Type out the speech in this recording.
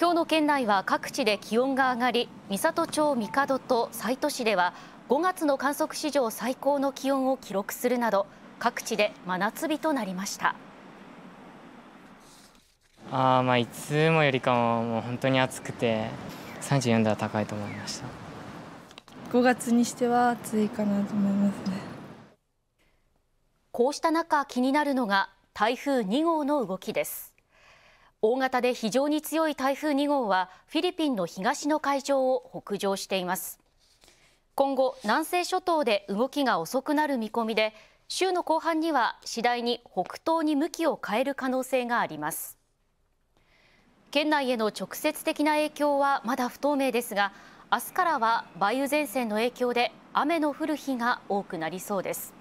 今日の県内は各地で気温が上がり美郷町神門と西都市では5月の観測史上最高の気温を記録するなど各地で真夏日となりましたあまあいつもよりかももう本当に暑くて34度は高いと思いました5月にしては暑いかなと思いますねこうした中気になるのが台風2号の動きです大型で非常に強い台風2号はフィリピンの東の海上を北上しています今後南西諸島で動きが遅くなる見込みで週の後半には次第に北東に向きを変える可能性があります県内への直接的な影響はまだ不透明ですが明日からは梅雨前線の影響で雨の降る日が多くなりそうです